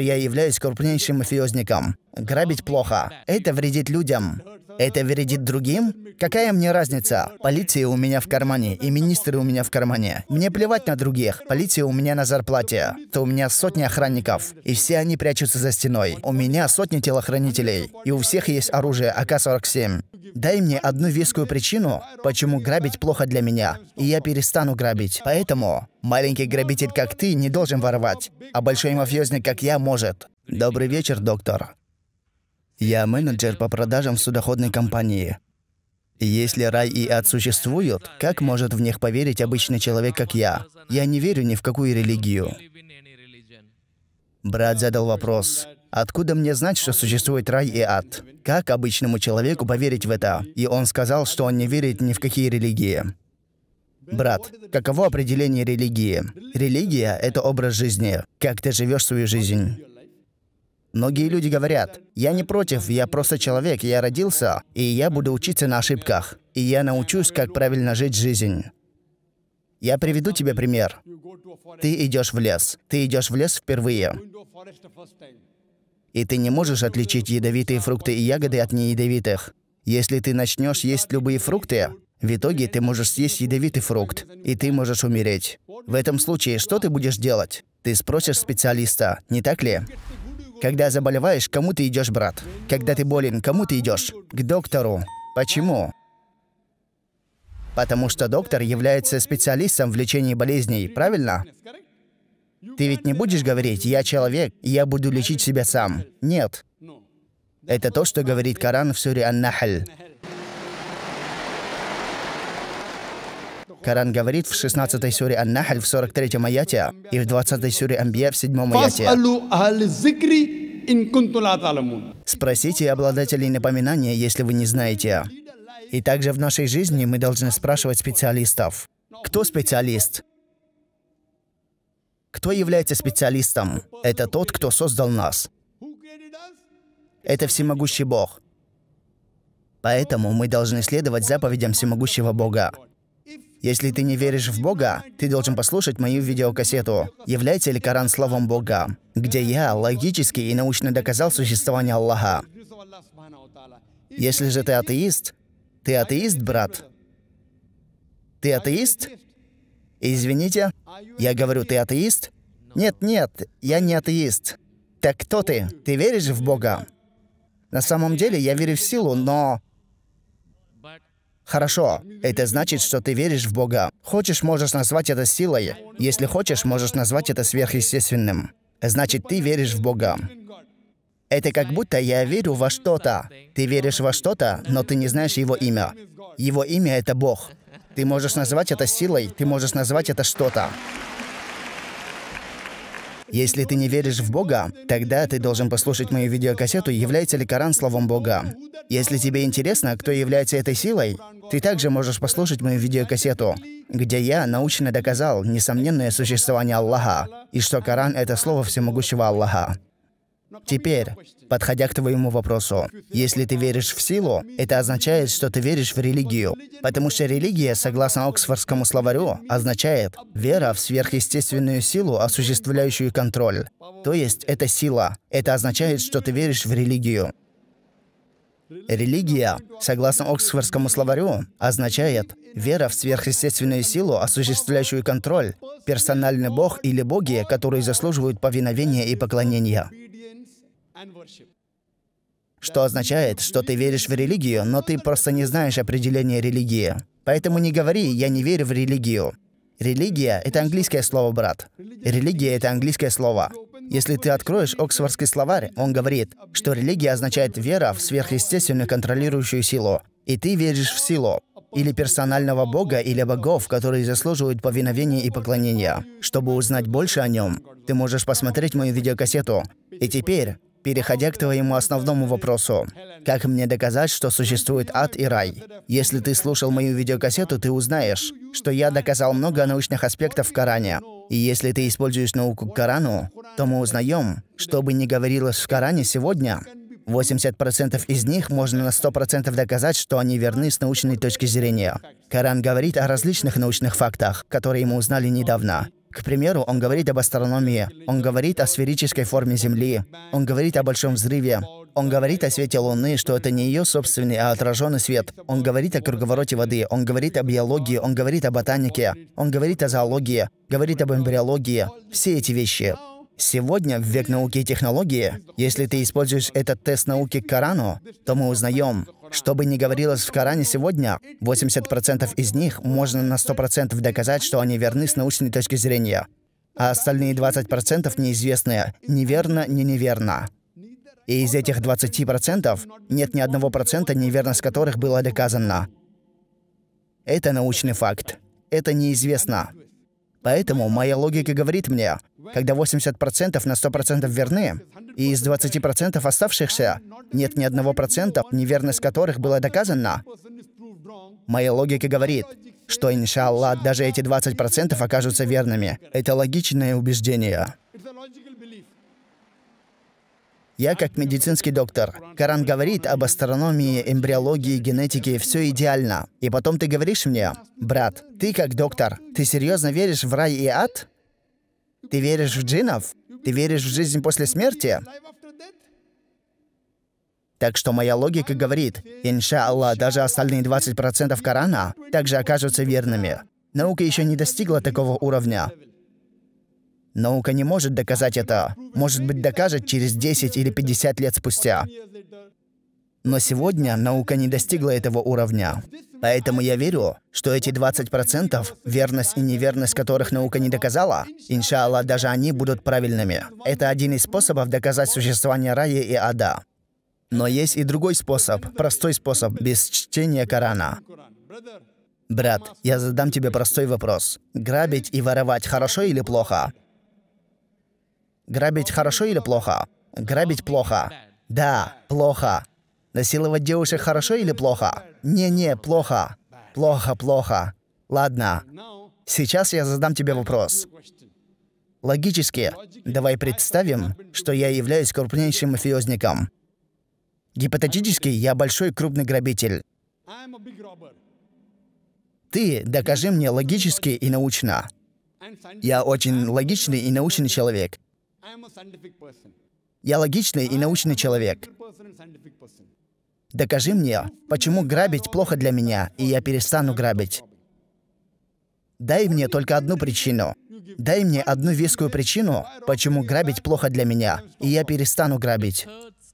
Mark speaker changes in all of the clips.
Speaker 1: я являюсь крупнейшим мафиозником. Грабить плохо. Это вредит людям. Это вредит другим? Какая мне разница? Полиция у меня в кармане, и министры у меня в кармане. Мне плевать на других. Полиция у меня на зарплате. То у меня сотни охранников. И все они прячутся за стеной. У меня сотни телохранителей. И у всех есть оружие АК-47. Дай мне одну вескую причину, почему грабить плохо для меня. И я перестану грабить. Поэтому маленький грабитель, как ты, не должен воровать. А большой мафиозник, как я, может. Добрый вечер, доктор. Я менеджер по продажам в судоходной компании. Если рай и ад существуют, как может в них поверить обычный человек, как я? Я не верю ни в какую религию. Брат задал вопрос. Откуда мне знать, что существует рай и ад? Как обычному человеку поверить в это? И он сказал, что он не верит ни в какие религии. Брат, каково определение религии? Религия — это образ жизни, как ты живешь свою жизнь. Многие люди говорят, я не против, я просто человек, я родился, и я буду учиться на ошибках, и я научусь, как правильно жить жизнь. Я приведу тебе пример. Ты идешь в лес. Ты идешь в лес впервые. И ты не можешь отличить ядовитые фрукты и ягоды от неядовитых. Если ты начнешь есть любые фрукты, в итоге ты можешь съесть ядовитый фрукт, и ты можешь умереть. В этом случае что ты будешь делать? Ты спросишь специалиста, не так ли? Когда заболеваешь, кому ты идешь, брат? Когда ты болен, кому ты идешь? К доктору. Почему? Потому что доктор является специалистом в лечении болезней, правильно? Ты ведь не будешь говорить, я человек, я буду лечить себя сам. Нет. Это то, что говорит Коран в суре Ан-Нахль. Коран говорит в 16 суре Ан-Нахль в 43-м аяте и в 20 суре Амбия в 7-м аяте. Спросите обладателей напоминания, если вы не знаете. И также в нашей жизни мы должны спрашивать специалистов. Кто специалист? Кто является специалистом? Это тот, кто создал нас. Это всемогущий Бог. Поэтому мы должны следовать заповедям всемогущего Бога. Если ты не веришь в Бога, ты должен послушать мою видеокассету «Является ли Коран словом Бога?», где я логически и научно доказал существование Аллаха. Если же ты атеист, ты атеист, брат? Ты атеист? Извините, я говорю, ты атеист? Нет, нет, я не атеист. Так кто ты? Ты веришь в Бога? На самом деле я верю в силу, но Хорошо, это значит, что ты веришь в Бога. Хочешь, можешь назвать это силой. Если хочешь, можешь назвать это сверхъестественным. Значит, ты веришь в Бога. Это как будто я верю во что-то. Ты веришь во что-то, но ты не знаешь его имя. Его имя — это Бог. Ты можешь назвать это силой, ты можешь назвать это что-то. Если ты не веришь в Бога, тогда ты должен послушать мою видеокассету «Является ли Коран словом Бога?». Если тебе интересно, кто является этой силой, ты также можешь послушать мою видеокассету, где я научно доказал несомненное существование Аллаха и что Коран — это слово всемогущего Аллаха. Теперь, подходя к твоему вопросу, если ты веришь в силу, это означает, что ты веришь в религию, потому что религия, согласно Оксфордскому словарю, означает вера в сверхъестественную силу, осуществляющую контроль. То есть это сила. Это означает, что ты веришь в религию. Религия, согласно Оксфордскому словарю, означает вера в сверхъестественную силу, осуществляющую контроль, персональный бог или боги, которые заслуживают повиновения и поклонения. Что означает, что ты веришь в религию, но ты просто не знаешь определения религии. Поэтому не говори «я не верю в религию». Религия — это английское слово, брат. Религия — это английское слово. Если ты откроешь Оксфордский словарь, он говорит, что религия означает вера в сверхъестественную контролирующую силу. И ты веришь в силу. Или персонального бога или богов, которые заслуживают повиновения и поклонения. Чтобы узнать больше о нем, ты можешь посмотреть мою видеокассету. И теперь Переходя к твоему основному вопросу, как мне доказать, что существует ад и рай? Если ты слушал мою видеокассету, ты узнаешь, что я доказал много научных аспектов в Коране. И если ты используешь науку к Корану, то мы узнаем, что бы ни говорилось в Коране сегодня, 80% из них можно на 100% доказать, что они верны с научной точки зрения. Коран говорит о различных научных фактах, которые мы узнали недавно. К примеру, он говорит об астрономии, он говорит о сферической форме Земли, он говорит о Большом Взрыве, он говорит о свете Луны, что это не ее собственный, а отраженный свет. Он говорит о круговороте воды, он говорит о биологии, он говорит о ботанике, он говорит о зоологии, говорит об эмбриологии. Все эти вещи. Сегодня, в век науки и технологии, если ты используешь этот тест науки к Корану, то мы узнаем, что бы ни говорилось в Коране сегодня, 80% из них можно на 100% доказать, что они верны с научной точки зрения. А остальные 20% неизвестные, неверно, не неверно. И из этих 20% нет ни одного процента неверность которых была доказана. Это научный факт. Это неизвестно. Поэтому моя логика говорит мне, когда 80% на 100% верны, и из 20% оставшихся нет ни одного процента, неверность которых была доказана, моя логика говорит, что, иншаллах, даже эти 20% окажутся верными. Это логичное убеждение. Я как медицинский доктор. Коран говорит об астрономии, эмбриологии, генетике, все идеально. И потом ты говоришь мне, брат, ты как доктор, ты серьезно веришь в рай и ад? Ты веришь в джинов? Ты веришь в жизнь после смерти? Так что моя логика говорит, иншалла, даже остальные 20% Корана также окажутся верными. Наука еще не достигла такого уровня. Наука не может доказать это. Может быть, докажет через 10 или 50 лет спустя. Но сегодня наука не достигла этого уровня. Поэтому я верю, что эти 20%, верность и неверность которых наука не доказала, иншалла, даже они будут правильными. Это один из способов доказать существование рая и ада. Но есть и другой способ, простой способ, без чтения Корана. Брат, я задам тебе простой вопрос. Грабить и воровать хорошо или плохо? Грабить хорошо или плохо? Грабить плохо. Да, плохо. Насиловать девушек хорошо или плохо? Не-не, плохо. Плохо, плохо. Ладно. Сейчас я задам тебе вопрос. Логически, давай представим, что я являюсь крупнейшим мафиозником. Гипотетически, я большой крупный грабитель. Ты докажи мне логически и научно. Я очень логичный и научный человек. Я логичный и научный человек. Докажи мне, почему грабить плохо для меня, и я перестану грабить. Дай мне только одну причину. Дай мне одну вескую причину, почему грабить плохо для меня, и я перестану грабить.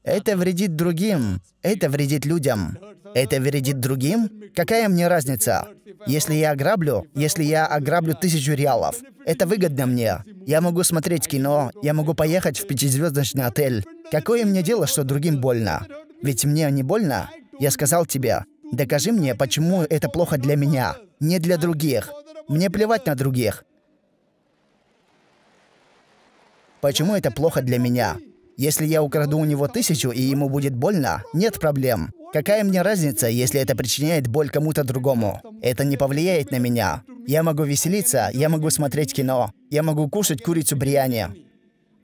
Speaker 1: Это вредит другим. Это вредит людям. Это вредит другим? Какая мне разница? Если я ограблю, если я ограблю тысячу реалов, это выгодно мне. Я могу смотреть кино, я могу поехать в пятизвездочный отель. Какое мне дело, что другим больно? Ведь мне не больно. Я сказал тебе, докажи мне, почему это плохо для меня, не для других. Мне плевать на других. Почему это плохо для меня? Если я украду у него тысячу, и ему будет больно, нет проблем. Какая мне разница, если это причиняет боль кому-то другому? Это не повлияет на меня. Я могу веселиться, я могу смотреть кино, я могу кушать курицу Бриане.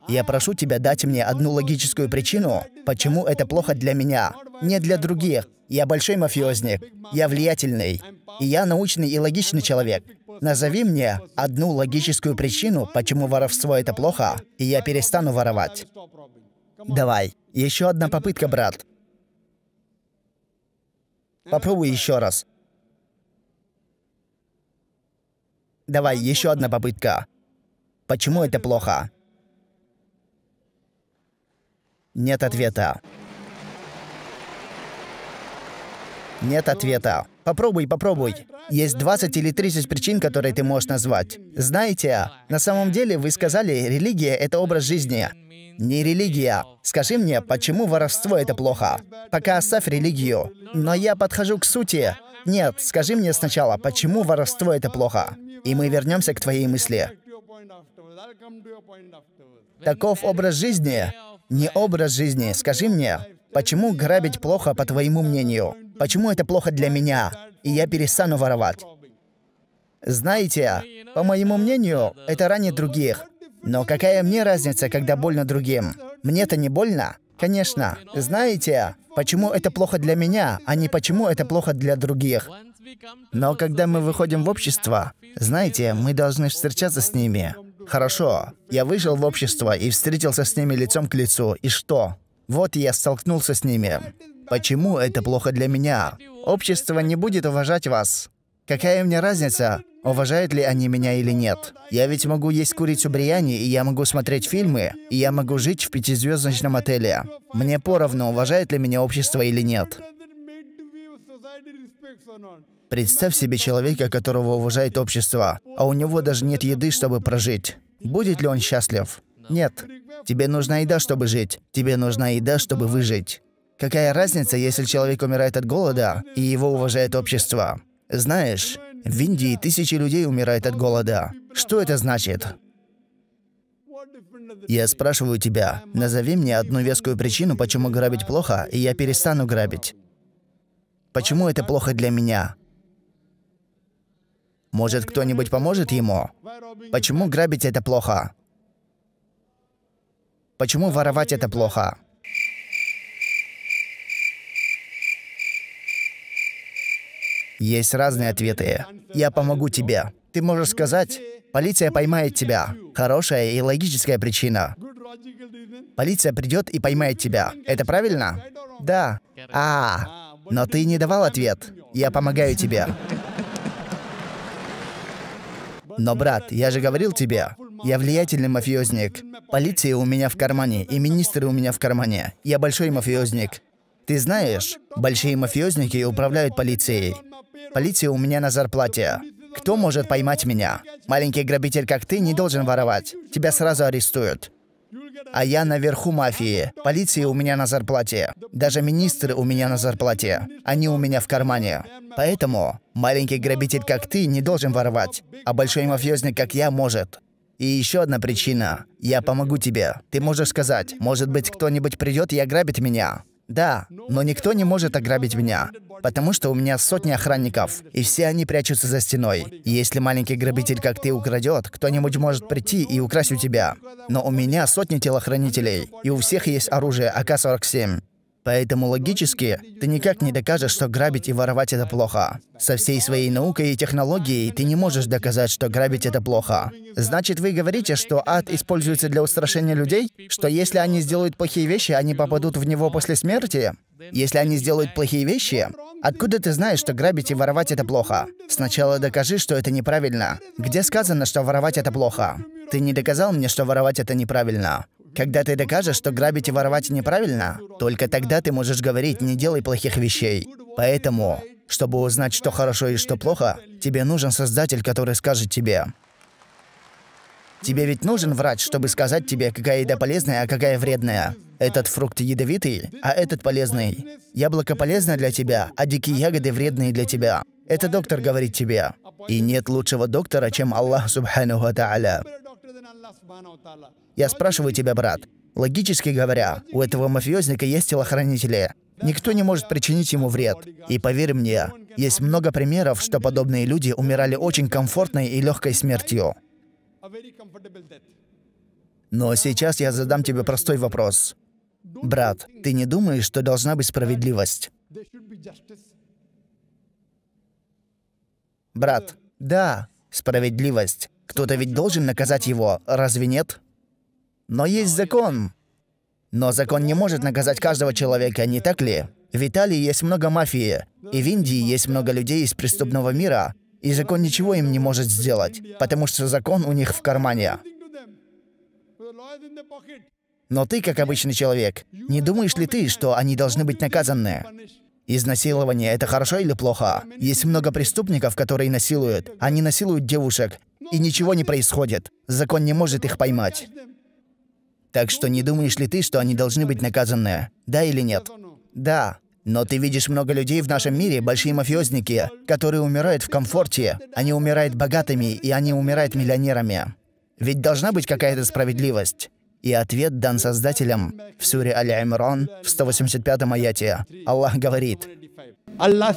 Speaker 1: Я прошу тебя дать мне одну логическую причину, почему это плохо для меня, не для других. Я большой мафиозник, я влиятельный, и я научный и логичный человек. Назови мне одну логическую причину, почему воровство это плохо, и я перестану воровать. Давай, еще одна попытка, брат. Попробуй еще раз. Давай, еще одна попытка. Почему это плохо? Нет ответа. Нет ответа. Попробуй, попробуй. Есть 20 или 30 причин, которые ты можешь назвать. Знаете, на самом деле вы сказали, религия — это образ жизни. Не религия. Скажи мне, почему воровство — это плохо? Пока оставь религию. Но я подхожу к сути. Нет, скажи мне сначала, почему воровство — это плохо? И мы вернемся к твоей мысли. Таков образ жизни. Не образ жизни. Скажи мне, почему грабить плохо, по твоему мнению? Почему это плохо для меня? И я перестану воровать. Знаете, по моему мнению, это ранит других. Но какая мне разница, когда больно другим? Мне-то не больно. Конечно. Знаете, почему это плохо для меня, а не почему это плохо для других? Но когда мы выходим в общество, знаете, мы должны встречаться с ними. Хорошо, я вышел в общество и встретился с ними лицом к лицу, и что? Вот я столкнулся с ними. Почему это плохо для меня? Общество не будет уважать вас. Какая мне разница, уважают ли они меня или нет? Я ведь могу есть курицу брияни, и я могу смотреть фильмы, и я могу жить в пятизвездочном отеле. Мне поровну, уважает ли меня общество или нет. Представь себе человека, которого уважает общество, а у него даже нет еды, чтобы прожить. Будет ли он счастлив? Нет. Тебе нужна еда, чтобы жить. Тебе нужна еда, чтобы выжить. Какая разница, если человек умирает от голода, и его уважает общество? Знаешь, в Индии тысячи людей умирает от голода. Что это значит? Я спрашиваю тебя, назови мне одну вескую причину, почему грабить плохо, и я перестану грабить. Почему это плохо для меня? Может, кто-нибудь поможет ему? Почему грабить это плохо? Почему воровать это плохо? Есть разные ответы. Я помогу тебе. Ты можешь сказать, полиция поймает тебя. Хорошая и логическая причина. Полиция придет и поймает тебя. Это правильно? Да. А, но ты не давал ответ. Я помогаю тебе. Но, брат, я же говорил тебе, я влиятельный мафиозник. Полиция у меня в кармане, и министры у меня в кармане. Я большой мафиозник. Ты знаешь, большие мафиозники управляют полицией. Полиция у меня на зарплате. Кто может поймать меня? Маленький грабитель, как ты, не должен воровать. Тебя сразу арестуют. А я наверху мафии. Полиция у меня на зарплате. Даже министры у меня на зарплате. Они у меня в кармане. Поэтому маленький грабитель, как ты, не должен воровать. А большой мафиозник, как я, может. И еще одна причина. Я помогу тебе. Ты можешь сказать, может быть, кто-нибудь придет и ограбит меня. Да, но никто не может ограбить меня, потому что у меня сотни охранников, и все они прячутся за стеной. если маленький грабитель, как ты, украдет, кто-нибудь может прийти и украсть у тебя. Но у меня сотни телохранителей, и у всех есть оружие АК-47. Поэтому логически ты никак не докажешь, что грабить и воровать это плохо. Со всей своей наукой и технологией ты не можешь доказать, что грабить это плохо. Значит, вы говорите, что ад используется для устрашения людей? Что если они сделают плохие вещи, они попадут в него после смерти? Если они сделают плохие вещи, откуда ты знаешь, что грабить и воровать это плохо? Сначала докажи, что это неправильно. Где сказано, что воровать это плохо? Ты не доказал мне, что воровать это неправильно. Когда ты докажешь, что грабить и воровать неправильно, только тогда ты можешь говорить «не делай плохих вещей». Поэтому, чтобы узнать, что хорошо и что плохо, тебе нужен создатель, который скажет тебе. Тебе ведь нужен врач, чтобы сказать тебе, какая еда полезная, а какая вредная. Этот фрукт ядовитый, а этот полезный. Яблоко полезно для тебя, а дикие ягоды вредные для тебя. Это доктор говорит тебе. И нет лучшего доктора, чем Аллах Субхану Ва я спрашиваю тебя, брат, логически говоря, у этого мафиозника есть телохранители. Никто не может причинить ему вред. И поверь мне, есть много примеров, что подобные люди умирали очень комфортной и легкой смертью. Но сейчас я задам тебе простой вопрос. Брат, ты не думаешь, что должна быть справедливость? Брат, да, справедливость. Кто-то ведь должен наказать его, разве нет? Но есть закон. Но закон не может наказать каждого человека, не так ли? В Италии есть много мафии, и в Индии есть много людей из преступного мира, и закон ничего им не может сделать, потому что закон у них в кармане. Но ты, как обычный человек, не думаешь ли ты, что они должны быть наказаны? Изнасилование — это хорошо или плохо? Есть много преступников, которые насилуют. Они насилуют девушек, и ничего не происходит. Закон не может их поймать. Так что не думаешь ли ты, что они должны быть наказаны? Да или нет? Да. Но ты видишь много людей в нашем мире, большие мафиозники, которые умирают в комфорте. Они умирают богатыми, и они умирают миллионерами. Ведь должна быть какая-то справедливость. И ответ дан Создателем в суре Аль-Имран в 185-м аяте. Аллах говорит, Аллах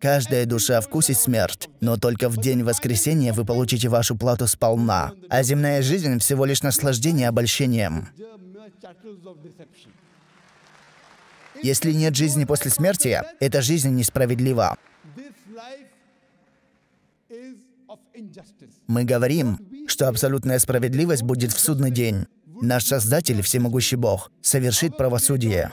Speaker 1: Каждая душа вкусит смерть, но только в день воскресения вы получите вашу плату сполна, а земная жизнь всего лишь наслаждение обольщением. Если нет жизни после смерти, эта жизнь несправедлива. Мы говорим, что абсолютная справедливость будет в судный день. Наш Создатель, всемогущий Бог, совершит правосудие.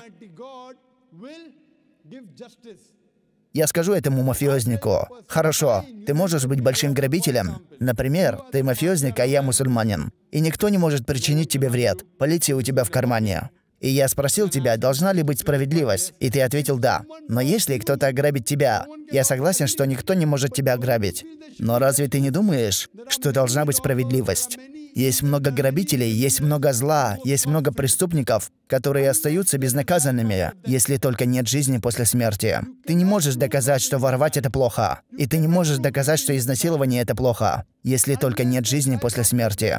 Speaker 1: Я скажу этому мафиознику, «Хорошо, ты можешь быть большим грабителем. Например, ты мафиозник, а я мусульманин. И никто не может причинить тебе вред. Полиция у тебя в кармане». И я спросил тебя, должна ли быть справедливость, и ты ответил «да». Но если кто-то ограбит тебя, я согласен, что никто не может тебя ограбить. Но разве ты не думаешь, что должна быть справедливость? Есть много грабителей, есть много зла, есть много преступников, которые остаются безнаказанными, если только нет жизни после смерти. Ты не можешь доказать, что воровать это плохо. И ты не можешь доказать, что изнасилование это плохо, если только нет жизни после смерти.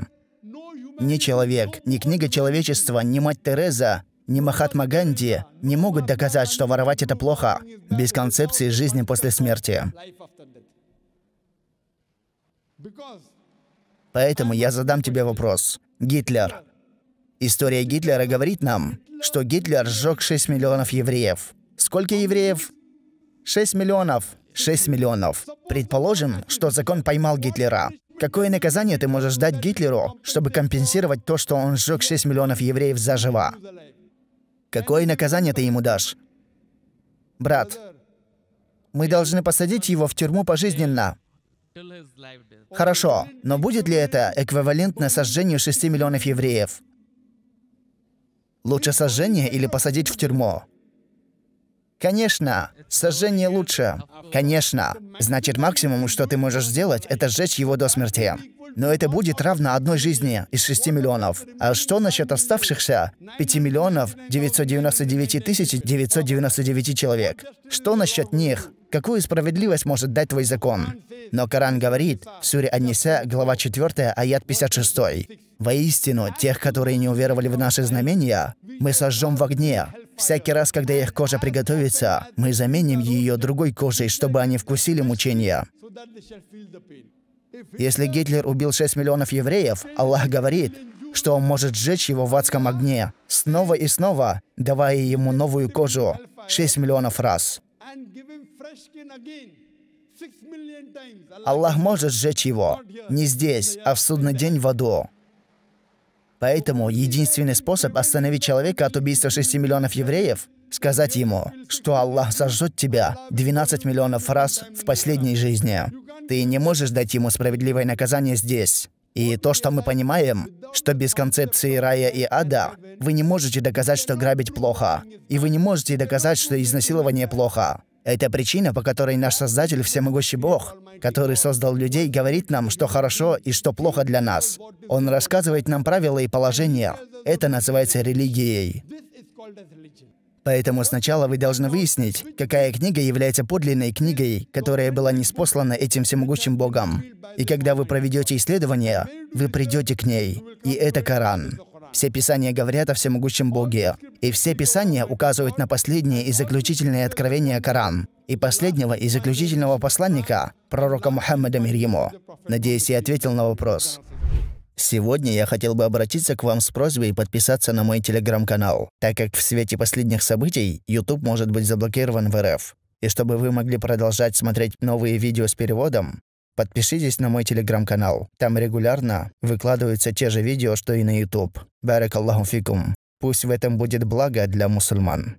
Speaker 1: Ни человек, ни книга человечества, ни мать Тереза, ни Махатма Ганди не могут доказать, что воровать это плохо, без концепции жизни после смерти. Поэтому я задам тебе вопрос. Гитлер. История Гитлера говорит нам, что Гитлер сжег 6 миллионов евреев. Сколько евреев? 6 миллионов. 6 миллионов. Предположим, что закон поймал Гитлера. Какое наказание ты можешь дать Гитлеру, чтобы компенсировать то, что он сжег 6 миллионов евреев заживо? Какое наказание ты ему дашь? Брат, мы должны посадить его в тюрьму пожизненно. Хорошо, но будет ли это эквивалентно сожжению 6 миллионов евреев? Лучше сожжение или посадить в тюрьму? Конечно, сожжение лучше. Конечно. Значит, максимум, что ты можешь сделать, это сжечь его до смерти. Но это будет равно одной жизни из 6 миллионов. А что насчет оставшихся 5 миллионов 999 тысяч 999 человек? Что насчет них? Какую справедливость может дать твой закон? Но Коран говорит, в суре Анниса, глава 4, аят 56. «Воистину, тех, которые не уверовали в наши знамения, мы сожжем в огне. Всякий раз, когда их кожа приготовится, мы заменим ее другой кожей, чтобы они вкусили мучения». Если Гитлер убил 6 миллионов евреев, Аллах говорит, что он может сжечь его в адском огне, снова и снова, давая ему новую кожу 6 миллионов раз. Аллах может сжечь его не здесь, а в судный день в аду. Поэтому единственный способ остановить человека от убийства 6 миллионов евреев — сказать ему, что Аллах сожжет тебя 12 миллионов раз в последней жизни. Ты не можешь дать ему справедливое наказание здесь. И то, что мы понимаем, что без концепции рая и ада вы не можете доказать, что грабить плохо, и вы не можете доказать, что изнасилование плохо. Это причина, по которой наш Создатель Всемогущий Бог, который создал людей, говорит нам, что хорошо и что плохо для нас. Он рассказывает нам правила и положения. Это называется религией. Поэтому сначала вы должны выяснить, какая книга является подлинной книгой, которая была неспослана этим всемогущим Богом. И когда вы проведете исследование, вы придете к ней. И это Коран. Все писания говорят о всемогущем Боге, и все писания указывают на последнее и заключительное откровение Коран, и последнего и заключительного посланника, пророка Мухаммада мир ему. Надеюсь, я ответил на вопрос. Сегодня я хотел бы обратиться к вам с просьбой подписаться на мой телеграм-канал, так как в свете последних событий YouTube может быть заблокирован в РФ. И чтобы вы могли продолжать смотреть новые видео с переводом, Подпишитесь на мой телеграм-канал. Там регулярно выкладываются те же видео, что и на YouTube. Барак Аллаху фикум. Пусть в этом будет благо для мусульман.